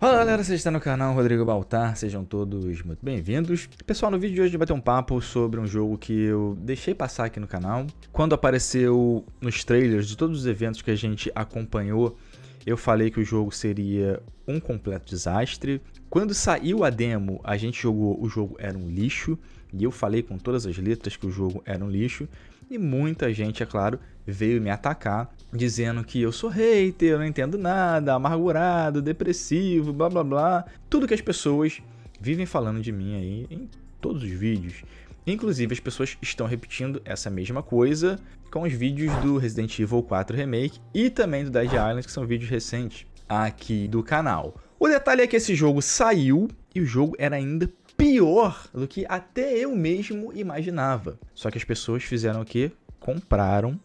Fala galera, você está no canal Rodrigo Baltar, sejam todos muito bem-vindos. Pessoal, no vídeo de hoje vai ter um papo sobre um jogo que eu deixei passar aqui no canal. Quando apareceu nos trailers de todos os eventos que a gente acompanhou, eu falei que o jogo seria um completo desastre. Quando saiu a demo, a gente jogou, o jogo era um lixo, e eu falei com todas as letras que o jogo era um lixo, e muita gente, é claro, veio me atacar, dizendo que eu sou hater, eu não entendo nada, amargurado, depressivo, blá blá blá. Tudo que as pessoas vivem falando de mim aí em todos os vídeos. Inclusive, as pessoas estão repetindo essa mesma coisa com os vídeos do Resident Evil 4 Remake e também do Dead Island, que são vídeos recentes aqui do canal. O detalhe é que esse jogo saiu e o jogo era ainda pior do que até eu mesmo imaginava. Só que as pessoas fizeram o quê? Compraram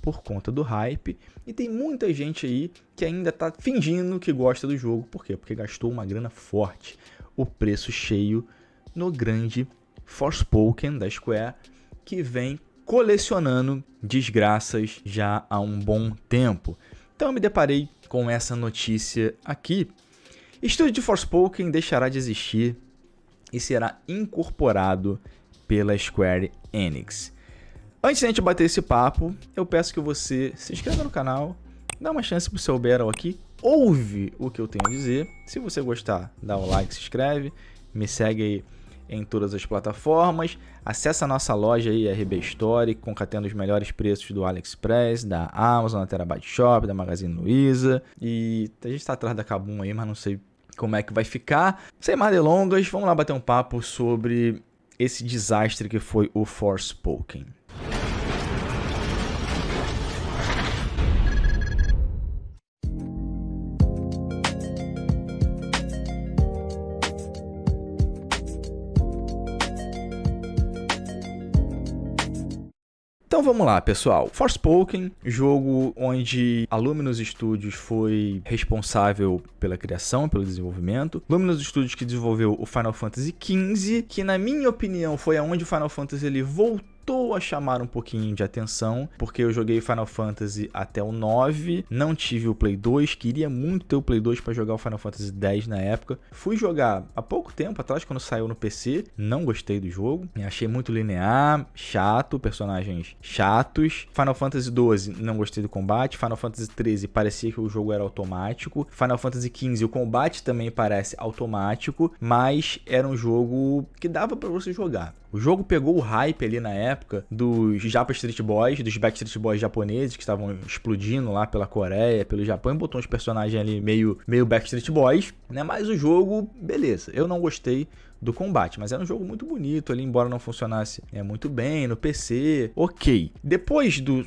por conta do hype. E tem muita gente aí que ainda está fingindo que gosta do jogo. Por quê? Porque gastou uma grana forte. O preço cheio no grande Forspoken da Square, que vem colecionando desgraças já há um bom tempo. Então eu me deparei com essa notícia aqui. Estúdio de Forspoken deixará de existir e será incorporado pela Square Enix. Antes de a gente bater esse papo, eu peço que você se inscreva no canal, dá uma chance pro seu Beryl aqui, ouve o que eu tenho a dizer. Se você gostar, dá um like, se inscreve, me segue aí em todas as plataformas. acessa a nossa loja aí, RB Story, concatendo os melhores preços do AliExpress, da Amazon, da Terabyte Shop, da Magazine Luiza. E a gente está atrás da Kabum aí, mas não sei como é que vai ficar. Sem mais delongas, vamos lá bater um papo sobre esse desastre que foi o Forspoken. Então vamos lá, pessoal. Forspoken, jogo onde a Luminous Studios foi responsável pela criação, pelo desenvolvimento. Luminous Studios que desenvolveu o Final Fantasy XV, que na minha opinião foi aonde o Final Fantasy ele voltou a chamar um pouquinho de atenção, porque eu joguei Final Fantasy até o 9, não tive o Play 2, queria muito ter o Play 2 para jogar o Final Fantasy 10 na época. Fui jogar há pouco tempo atrás quando saiu no PC, não gostei do jogo, achei muito linear, chato, personagens chatos. Final Fantasy 12, não gostei do combate. Final Fantasy 13 parecia que o jogo era automático. Final Fantasy 15, o combate também parece automático, mas era um jogo que dava para você jogar. O jogo pegou o hype ali na época época dos Japa Street Boys, dos Backstreet Boys japoneses que estavam explodindo lá pela Coreia, pelo Japão, e botou uns personagens ali meio, meio Backstreet Boys, né? Mas o jogo, beleza, eu não gostei do combate, mas era um jogo muito bonito ali, embora não funcionasse né, muito bem no PC. Ok. Depois do.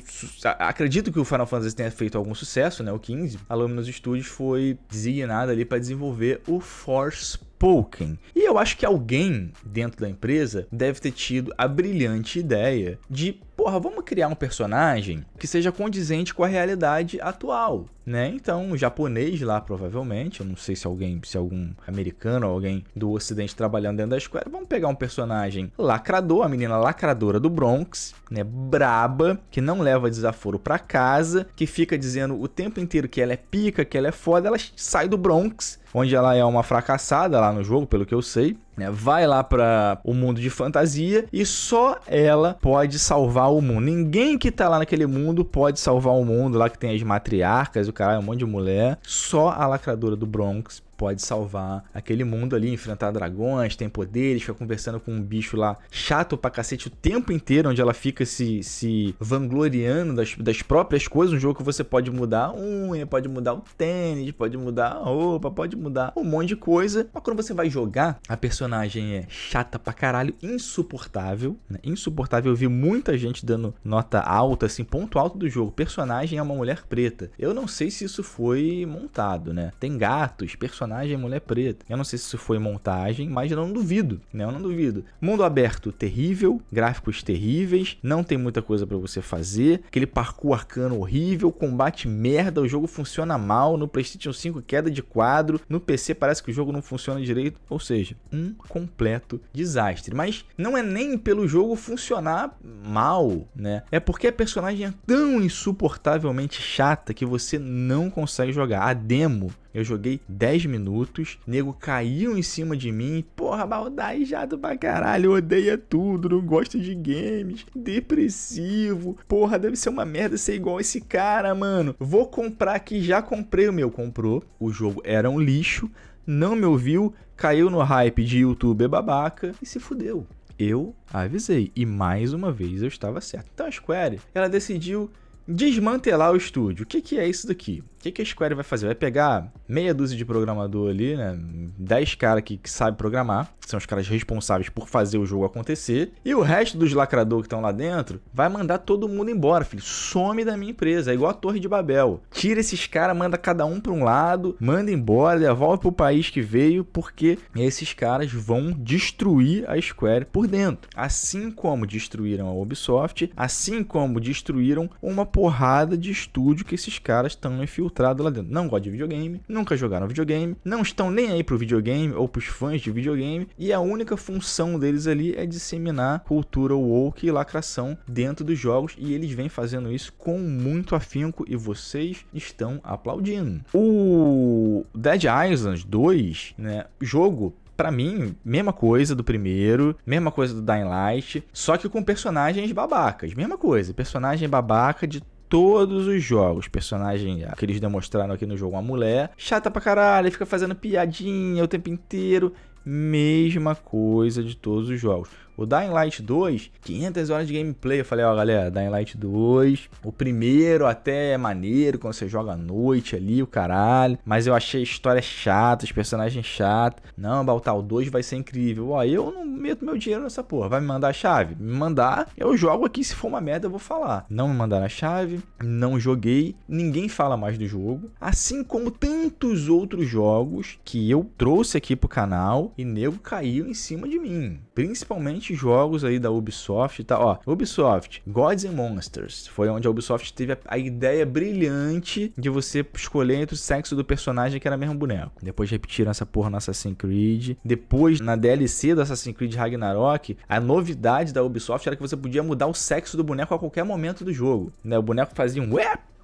Acredito que o Final Fantasy tenha feito algum sucesso, né? O 15, a Luminous Studios foi designada ali para desenvolver o Force Spoken. E eu acho que alguém dentro da empresa deve ter tido a brilhante ideia de, porra, vamos criar um personagem que seja condizente com a realidade atual né? Então, um japonês lá, provavelmente, eu não sei se alguém, se algum americano ou alguém do ocidente trabalhando dentro da Square, vamos pegar um personagem lacrador, a menina lacradora do Bronx, né, braba, que não leva desaforo para casa, que fica dizendo o tempo inteiro que ela é pica, que ela é foda, ela sai do Bronx, onde ela é uma fracassada lá no jogo, pelo que eu sei, né? Vai lá para o mundo de fantasia e só ela pode salvar o mundo. Ninguém que tá lá naquele mundo pode salvar o mundo, lá que tem as matriarcas, o caralho, um monte de mulher. Só a lacradora do Bronx pode salvar aquele mundo ali, enfrentar dragões, tem poderes, fica conversando com um bicho lá chato pra cacete o tempo inteiro, onde ela fica se, se vangloriando das, das próprias coisas. Um jogo que você pode mudar a unha, pode mudar o tênis, pode mudar a roupa, pode mudar um monte de coisa. Mas quando você vai jogar, a personagem é chata pra caralho, insuportável, né? Insuportável. Eu vi muita gente dando nota alta, assim, ponto alto do jogo. Personagem é uma mulher preta. Eu não sei se isso foi montado, né? Tem gatos, personagens personagem é mulher preta. Eu não sei se isso foi montagem, mas eu não duvido, né? Eu não duvido. Mundo aberto terrível, gráficos terríveis, não tem muita coisa para você fazer, aquele parkour arcano horrível, combate merda, o jogo funciona mal, no PlayStation 5 queda de quadro, no PC parece que o jogo não funciona direito, ou seja, um completo desastre. Mas não é nem pelo jogo funcionar mal, né? É porque a personagem é tão insuportavelmente chata que você não consegue jogar. A demo eu joguei 10 minutos, nego caiu em cima de mim. Porra, baldaijado pra caralho, odeia tudo, não gosta de games, depressivo. Porra, deve ser uma merda ser igual esse cara, mano. Vou comprar aqui, já comprei o meu. Comprou, o jogo era um lixo, não me ouviu, caiu no hype de youtuber babaca e se fudeu. Eu avisei, e mais uma vez eu estava certo. Então a Square, ela decidiu desmantelar o estúdio. O que, que é isso daqui? que, que a Square vai fazer? Vai pegar meia dúzia de programador ali, né? Dez caras que, que sabem programar, que são os caras responsáveis por fazer o jogo acontecer, e o resto dos lacradores que estão lá dentro vai mandar todo mundo embora, filho. Some da minha empresa, é igual a Torre de Babel. Tira esses caras, manda cada um para um lado, manda embora, devolve pro país que veio, porque esses caras vão destruir a Square por dentro. Assim como destruíram a Ubisoft, assim como destruíram uma porrada de estúdio que esses caras estão infiltrando infiltrado lá dentro. Não gosta de videogame, nunca jogaram videogame, não estão nem aí pro videogame ou pros fãs de videogame, e a única função deles ali é disseminar cultura woke e lacração dentro dos jogos, e eles vêm fazendo isso com muito afinco e vocês estão aplaudindo. O Dead Island 2, né, jogo para mim, mesma coisa do primeiro, mesma coisa do Dying Light, só que com personagens babacas. Mesma coisa, personagem babaca de todos os jogos. Personagem ah, que eles demonstraram aqui no jogo, uma mulher. Chata pra caralho, fica fazendo piadinha o tempo inteiro. Mesma coisa de todos os jogos. O Dying Light 2, 500 horas de gameplay. Eu falei, ó, galera, Dying Light 2, o primeiro até é maneiro quando você joga à noite ali, o caralho. Mas eu achei a história chata, os personagens chatos. Não, Baltar, o 2 vai ser incrível. Ó, eu não meto meu dinheiro nessa porra. Vai me mandar a chave? Me mandar, eu jogo aqui. Se for uma merda, eu vou falar. Não me mandaram a chave, não joguei. Ninguém fala mais do jogo. Assim como tantos outros jogos que eu trouxe aqui pro canal e nego caiu em cima de mim. Principalmente 20 jogos aí da Ubisoft, tá? Ó, Ubisoft, Gods and Monsters, foi onde a Ubisoft teve a, a ideia brilhante de você escolher entre o sexo do personagem que era mesmo boneco. Depois repetiram essa porra no Assassin's Creed. Depois, na DLC do Assassin's Creed Ragnarok, a novidade da Ubisoft era que você podia mudar o sexo do boneco a qualquer momento do jogo. Né? O boneco fazia um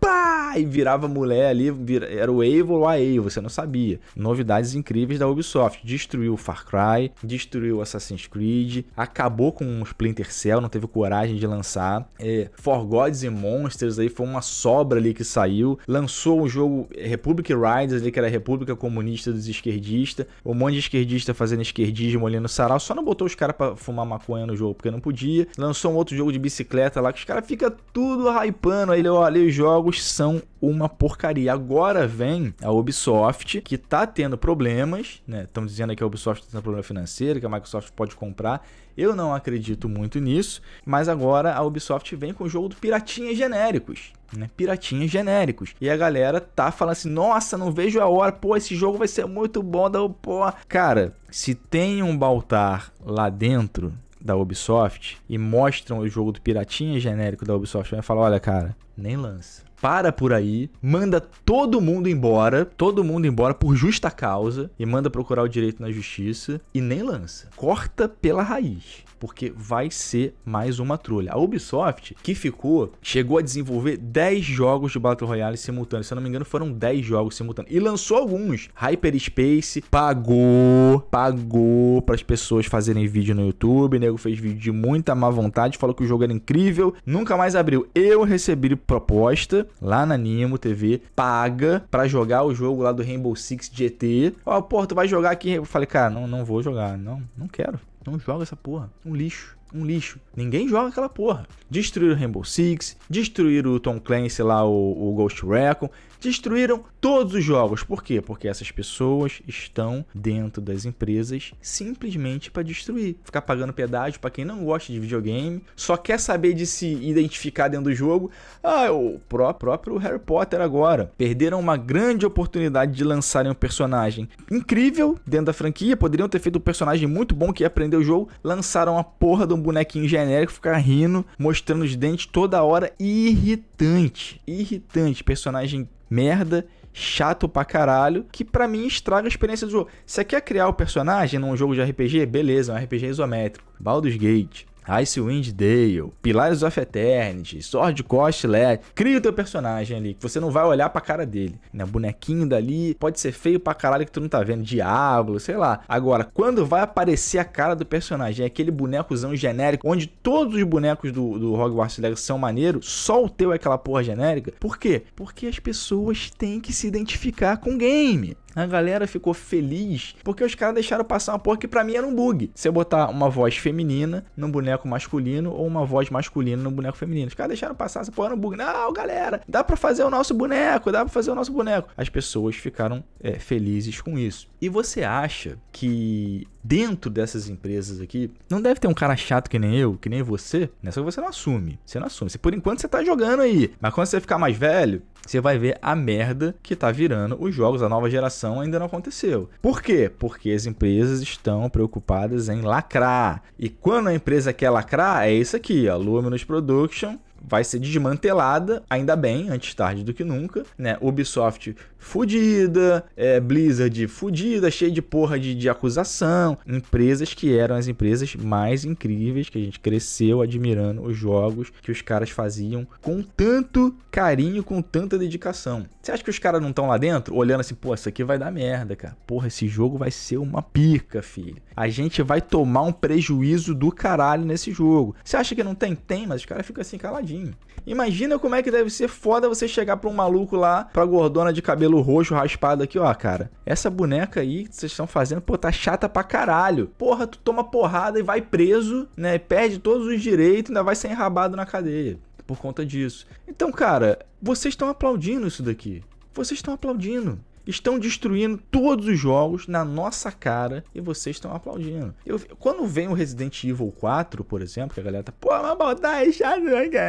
pá, e virava mulher ali, vira, era o Evil ou a Eivor, você não sabia. Novidades incríveis da Ubisoft, destruiu o Far Cry, destruiu Assassin's Creed, acabou com o Splinter Cell, não teve coragem de lançar. É, For Gods and Monsters aí foi uma sobra ali que saiu, lançou o jogo Republic Riders ali, que era a República Comunista dos Esquerdistas, um monte de esquerdista fazendo esquerdismo ali no sarau, só não botou os caras pra fumar maconha no jogo, porque não podia. Lançou um outro jogo de bicicleta lá, que os caras ficam tudo hypando aí, ele olha os jogos jogos são uma porcaria. Agora vem a Ubisoft, que tá tendo problemas, né? Estão dizendo que a Ubisoft tá tendo problema financeiro, que a Microsoft pode comprar. Eu não acredito muito nisso, mas agora a Ubisoft vem com o jogo do piratinhas genéricos. Né, piratinhas genéricos. E a galera tá falando assim: nossa, não vejo a hora, pô, esse jogo vai ser muito bom. Da... Pô. Cara, se tem um Baltar lá dentro da Ubisoft e mostram o jogo do piratinha genérico da Ubisoft, vai falar: olha, cara, nem lança para por aí, manda todo mundo embora, todo mundo embora por justa causa e manda procurar o direito na justiça e nem lança. Corta pela raiz, porque vai ser mais uma trolha. A Ubisoft, que ficou, chegou a desenvolver 10 jogos de Battle Royale simultâneos. Se eu não me engano, foram 10 jogos simultâneos. E lançou alguns. Hyperspace pagou, pagou para as pessoas fazerem vídeo no YouTube. O nego fez vídeo de muita má vontade, falou que o jogo era incrível, nunca mais abriu. Eu recebi proposta lá na Nimo TV, paga para jogar o jogo lá do Rainbow Six GT. Ó, oh, pô, tu vai jogar aqui. Eu falei, cara, não, não vou jogar. Não, não quero. Não joga essa porra. Um lixo um lixo. Ninguém joga aquela porra. Destruíram o Rainbow Six, destruíram o Tom Clancy lá, o, o Ghost Recon, Destruíram todos os jogos. Por quê? Porque essas pessoas estão dentro das empresas simplesmente para destruir. Ficar pagando pedágio para quem não gosta de videogame, só quer saber de se identificar dentro do jogo. Ah, o próprio Harry Potter agora. Perderam uma grande oportunidade de lançarem um personagem incrível dentro da franquia. Poderiam ter feito um personagem muito bom que ia aprender o jogo. Lançaram a porra de um bonequinho genérico, ficar rindo, mostrando os dentes toda hora. Irritante. Irritante. Personagem merda, chato pra caralho, que para mim estraga a experiência do jogo. Você quer criar o um personagem num jogo de RPG? Beleza, é um RPG isométrico. Baldur's Gate, Icewind Dale, Pilares of Eternity, Sword Coast Led. cria o teu personagem ali, que você não vai olhar pra cara dele. Né? Bonequinho dali, pode ser feio pra caralho que tu não tá vendo. Diablo, sei lá. Agora, quando vai aparecer a cara do personagem, é aquele bonecozão genérico, onde todos os bonecos do, do Hogwarts Legacy são maneiros, só o teu é aquela porra genérica. Por quê? Porque as pessoas têm que se identificar com o game. A galera ficou feliz porque os caras deixaram passar uma porra que pra mim era um bug. Você botar uma voz feminina num boneco masculino ou uma voz masculina num boneco feminino. Os caras deixaram passar essa porra era um bug. Não, galera, dá pra fazer o nosso boneco, dá pra fazer o nosso boneco. As pessoas ficaram é, felizes com isso. E você acha que dentro dessas empresas aqui, não deve ter um cara chato que nem eu, que nem você, né? Só que você não assume. Você não assume. Você, por enquanto você tá jogando aí. Mas quando você ficar mais velho, você vai ver a merda que tá virando os jogos, a nova geração inflação ainda não aconteceu. Por quê? Porque as empresas estão preocupadas em lacrar. E quando a empresa quer lacrar, é isso aqui, a Luminous Production vai ser desmantelada, ainda bem, antes tarde do que nunca, né? Ubisoft fudida, é, Blizzard fudida, cheia de porra de, de acusação, empresas que eram as empresas mais incríveis, que a gente cresceu admirando os jogos que os caras faziam com tanto carinho, com tanta dedicação. Você acha que os caras não estão lá dentro olhando assim, pô, isso aqui vai dar merda, cara. Porra, esse jogo vai ser uma pica, filho. A gente vai tomar um prejuízo do caralho nesse jogo. Você acha que não tem? Tem, mas os caras ficam assim caladinho. Imagina como é que deve ser foda você chegar pra um maluco lá, pra gordona de cabelo roxo raspado aqui, ó, cara. Essa boneca aí que vocês estão fazendo, pô, tá chata pra caralho. Porra, tu toma porrada e vai preso, né? Perde todos os direitos, e ainda vai ser enrabado na cadeia por conta disso. Então, cara, vocês estão aplaudindo isso daqui. Vocês estão aplaudindo. Estão destruindo todos os jogos na nossa cara e vocês estão aplaudindo. Eu, quando vem o Resident Evil 4, por exemplo, que a galera tá, pô, uma maldade chata, caralho,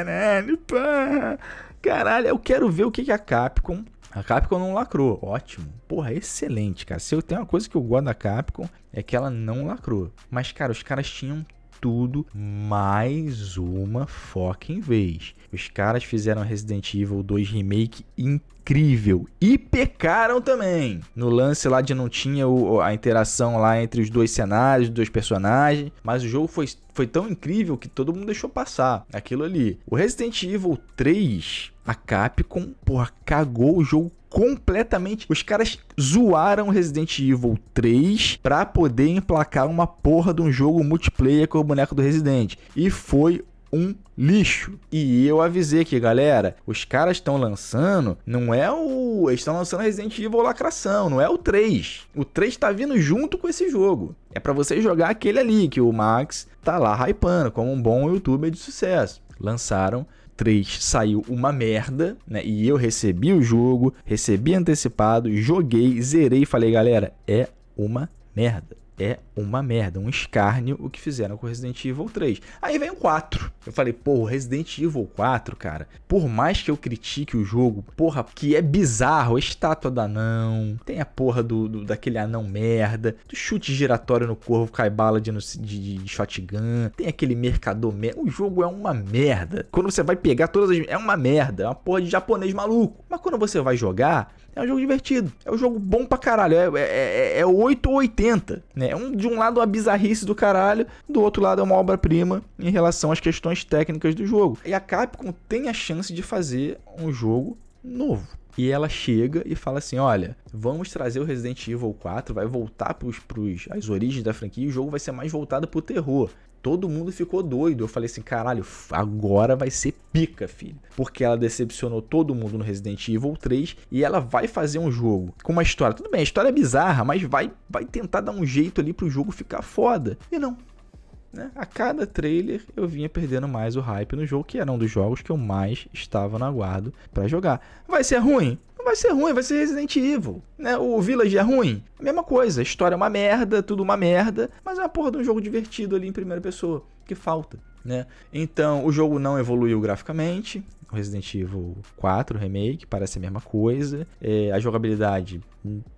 né? pô. Caralho, eu quero ver o que, que a Capcom a Capcom não lacrou, ótimo. Porra, excelente, cara. Se eu tenho uma coisa que eu gosto da Capcom, é que ela não lacrou. Mas, cara, os caras tinham tudo mais uma fucking vez. Os caras fizeram Resident Evil 2 Remake incrível e pecaram também no lance lá de não tinha o, a interação lá entre os dois cenários, os dois personagens, mas o jogo foi, foi tão incrível que todo mundo deixou passar aquilo ali. O Resident Evil 3 a Capcom, porra, cagou o jogo completamente. Os caras zoaram Resident Evil 3 pra poder emplacar uma porra de um jogo multiplayer com o boneco do Resident. E foi um lixo. E eu avisei que, galera, os caras estão lançando, não é o. estão lançando Resident Evil Lacração, não é o 3. O 3 tá vindo junto com esse jogo. É para você jogar aquele ali que o Max tá lá hypando como um bom youtuber de sucesso. Lançaram 3 saiu uma merda, né? E eu recebi o jogo, recebi antecipado, joguei, zerei e falei, galera, é uma merda. É uma merda, um escárnio o que fizeram com Resident Evil 3. Aí vem o 4. Eu falei, pô, Resident Evil 4, cara, por mais que eu critique o jogo, porra, que é bizarro, a estátua do anão, tem a porra do, do daquele anão merda, do chute giratório no corvo, cai bala de, de, de shotgun, tem aquele mercador merda. O jogo é uma merda. Quando você vai pegar todas as. É uma merda, é uma porra de japonês maluco. Mas quando você vai jogar, é um jogo divertido. É um jogo bom pra caralho. É, é, é, é 8 ou 80, né? É um de um lado a bizarrice do caralho, do outro lado é uma obra-prima em relação às questões técnicas do jogo. E a Capcom tem a chance de fazer um jogo novo. E ela chega e fala assim: olha, vamos trazer o Resident Evil 4, vai voltar para as origens da franquia e o jogo vai ser mais voltado para o terror todo mundo ficou doido. Eu falei assim, caralho, agora vai ser pica, filho. Porque ela decepcionou todo mundo no Resident Evil 3 e ela vai fazer um jogo com uma história. Tudo bem, a história é bizarra, mas vai, vai tentar dar um jeito ali pro jogo ficar foda. E não. Né? A cada trailer eu vinha perdendo mais o hype no jogo, que era um dos jogos que eu mais estava no aguardo para jogar. Vai ser ruim? vai ser ruim, vai ser Resident Evil. Né? O Village é ruim. mesma coisa, a história é uma merda, tudo uma merda, mas é uma porra de um jogo divertido ali em primeira pessoa, que falta. Né? Então, o jogo não evoluiu graficamente. O Resident Evil 4 Remake parece a mesma coisa. É, a jogabilidade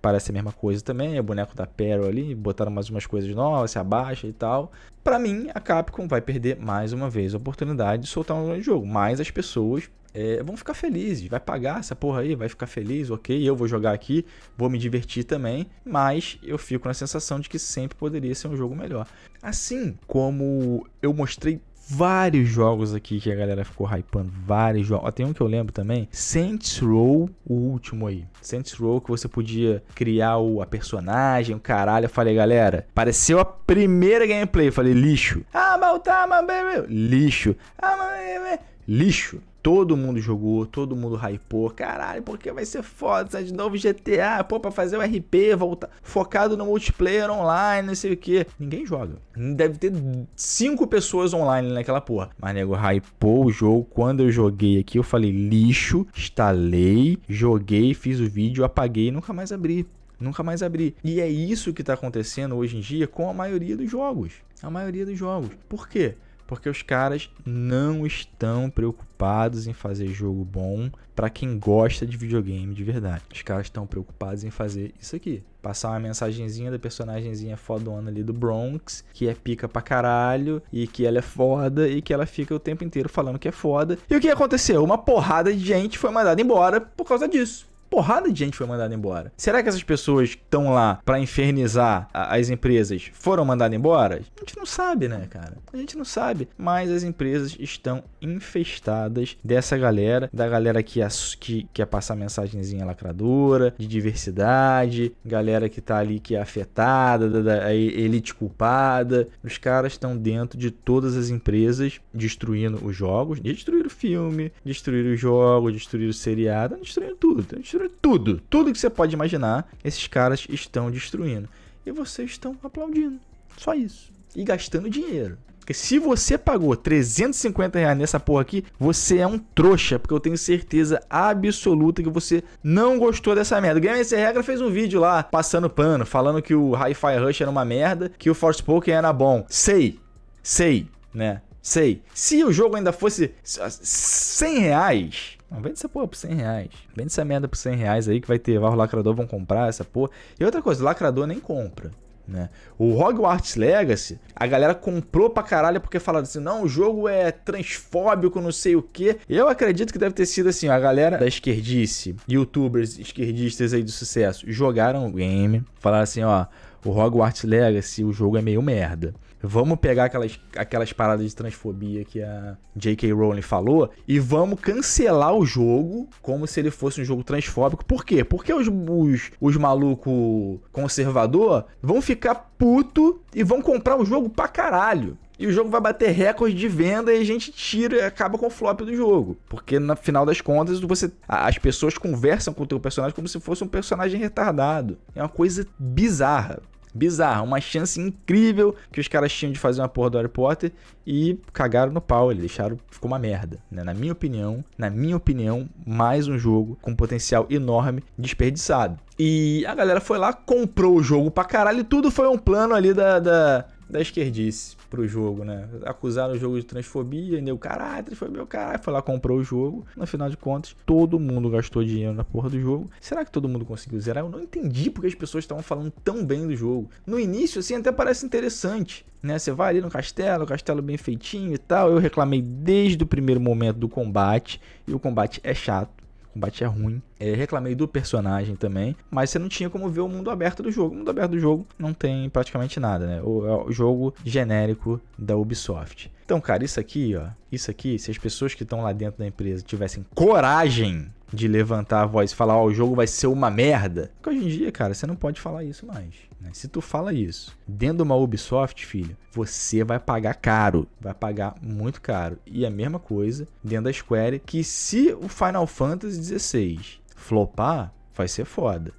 parece a mesma coisa também. O é boneco da Pearl ali, botaram mais umas coisas novas, se abaixa e tal. Para mim, a Capcom vai perder mais uma vez a oportunidade de soltar um grande jogo. Mas as pessoas é, vão ficar felizes, vai pagar essa porra aí, vai ficar feliz, ok, eu vou jogar aqui, vou me divertir também, mas eu fico na sensação de que sempre poderia ser um jogo melhor. Assim como eu mostrei vários jogos aqui que a galera ficou hypando, vários jogos. Ó, tem um que eu lembro também, Saints Row, o último aí. Saints Row que você podia criar o, a personagem, o caralho. Eu falei, galera, pareceu a primeira gameplay. Eu falei, lixo. Ah, mas tá, mas... Lixo. Ah, mas... Lixo. Todo mundo jogou, todo mundo hypou. Caralho, porque vai ser foda, sai de novo GTA, pô, pra fazer o RP, voltar. Focado no multiplayer online, não sei o que. Ninguém joga. Deve ter cinco pessoas online naquela porra. Mas, nego, hypou o jogo. Quando eu joguei aqui, eu falei lixo, instalei, joguei, fiz o vídeo, apaguei e nunca mais abri. Nunca mais abri. E é isso que tá acontecendo hoje em dia com a maioria dos jogos. A maioria dos jogos. Por quê? Porque os caras não estão preocupados em fazer jogo bom para quem gosta de videogame de verdade. Os caras estão preocupados em fazer isso aqui. Passar uma mensagenzinha da personagemzinha fodona ali do Bronx, que é pica pra caralho, e que ela é foda, e que ela fica o tempo inteiro falando que é foda. E o que aconteceu? Uma porrada de gente foi mandada embora por causa disso porrada de gente foi mandada embora. Será que essas pessoas que estão lá para infernizar as empresas foram mandadas embora? A gente não sabe, né, cara? A gente não sabe. Mas as empresas estão infestadas dessa galera, da galera que, que quer passar mensagenzinha lacradora, de diversidade, galera que tá ali que é afetada, da, da elite culpada. Os caras estão dentro de todas as empresas destruindo os jogos, destruir o filme, destruir o jogo, destruir o seriado, destruindo tudo, destruindo sobre tudo. Tudo que você pode imaginar, esses caras estão destruindo. E vocês estão aplaudindo. Só isso. E gastando dinheiro. Porque se você pagou 350 reais nessa porra aqui, você é um trouxa. Porque eu tenho certeza absoluta que você não gostou dessa merda. O Game Sem Regra fez um vídeo lá, passando pano, falando que o Hi-Fi Rush era uma merda, que o Poker era bom. Sei, sei, né? Sei. Se o jogo ainda fosse 100 reais, vende essa porra por 100 reais. Vende essa merda por 100 reais aí que vai ter, vai o lacrador, vão comprar essa porra. E outra coisa, o lacrador nem compra. Né? O Hogwarts Legacy, a galera comprou pra caralho porque falaram assim: não, o jogo é transfóbico, não sei o que. Eu acredito que deve ter sido assim: a galera da esquerdice, youtubers esquerdistas aí do sucesso, jogaram o game, falaram assim: ó, o Hogwarts Legacy, o jogo é meio merda. Vamos pegar aquelas, aquelas paradas de transfobia que a J.K. Rowling falou e vamos cancelar o jogo como se ele fosse um jogo transfóbico. Por quê? Porque os, os, os malucos conservador vão ficar puto e vão comprar o jogo pra caralho. E o jogo vai bater recorde de venda e a gente tira e acaba com o flop do jogo. Porque no final das contas, você as pessoas conversam com o teu personagem como se fosse um personagem retardado. É uma coisa bizarra bizarra, uma chance incrível que os caras tinham de fazer uma porra do Harry Potter e cagaram no pau, eles deixaram, ficou uma merda, né? Na minha opinião, na minha opinião, mais um jogo com potencial enorme desperdiçado. E a galera foi lá, comprou o jogo pra caralho, e tudo foi um plano ali da, da da esquerdice pro jogo, né? Acusaram o jogo de transfobia, entendeu? Caralho, transfobia, é o caralho. Foi lá, comprou o jogo. No final de contas, todo mundo gastou dinheiro na porra do jogo. Será que todo mundo conseguiu zerar? Eu não entendi porque as pessoas estavam falando tão bem do jogo. No início, assim, até parece interessante, né? Você vai ali no castelo, castelo bem feitinho e tal. Eu reclamei desde o primeiro momento do combate. E o combate é chato combate é ruim. É, reclamei do personagem também, mas você não tinha como ver o mundo aberto do jogo. O mundo aberto do jogo não tem praticamente nada, né? O, é o jogo genérico da Ubisoft. Então, cara, isso aqui, ó, isso aqui, se as pessoas que estão lá dentro da empresa tivessem coragem de levantar a voz e falar, ó, oh, o jogo vai ser uma merda. Porque hoje em dia, cara, você não pode falar isso mais. Né? Se tu fala isso dentro de uma Ubisoft, filho, você vai pagar caro. Vai pagar muito caro. E a mesma coisa dentro da Square, que se o Final Fantasy XVI flopar, vai ser foda.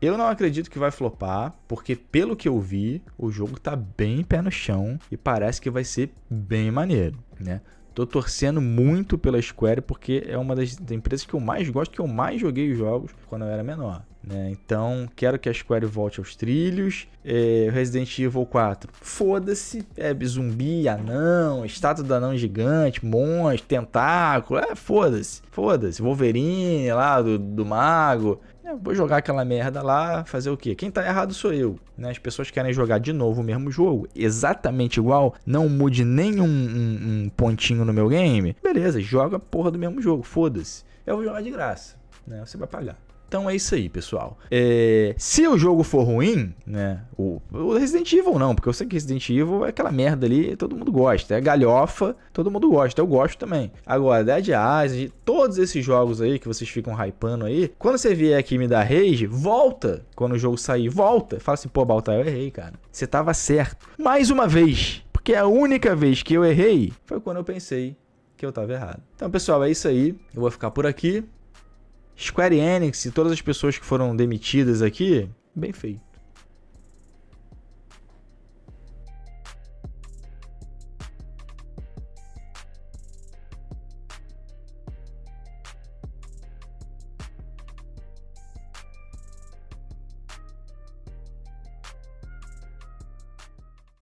Eu não acredito que vai flopar, porque pelo que eu vi, o jogo tá bem pé no chão e parece que vai ser bem maneiro, né? Tô torcendo muito pela Square porque é uma das empresas que eu mais gosto, que eu mais joguei os jogos quando eu era menor. Né? Então, quero que a Square volte aos trilhos. É, Resident Evil 4, foda-se. É zumbi, anão, estátua do anão gigante, monstro, tentáculo. É, foda-se. Foda-se. Wolverine lá do, do mago. Eu vou jogar aquela merda lá, fazer o quê? Quem tá errado sou eu. Né? As pessoas querem jogar de novo o mesmo jogo, exatamente igual, não mude nenhum um, um pontinho no meu game. Beleza, joga a porra do mesmo jogo, foda-se. Eu vou jogar de graça, né? Você vai pagar. Então é isso aí, pessoal. É, se o jogo for ruim, né? O, o, Resident Evil não, porque eu sei que Resident Evil é aquela merda ali, todo mundo gosta. É galhofa, todo mundo gosta. Eu gosto também. Agora, Dead Island, todos esses jogos aí que vocês ficam hypando aí, quando você vier aqui me dar rage, volta. Quando o jogo sair, volta. Fala assim, pô, Baltar, eu errei, cara. Você tava certo. Mais uma vez, porque é a única vez que eu errei foi quando eu pensei que eu tava errado. Então, pessoal, é isso aí. Eu vou ficar por aqui. Square Enix e todas as pessoas que foram demitidas aqui, bem feito.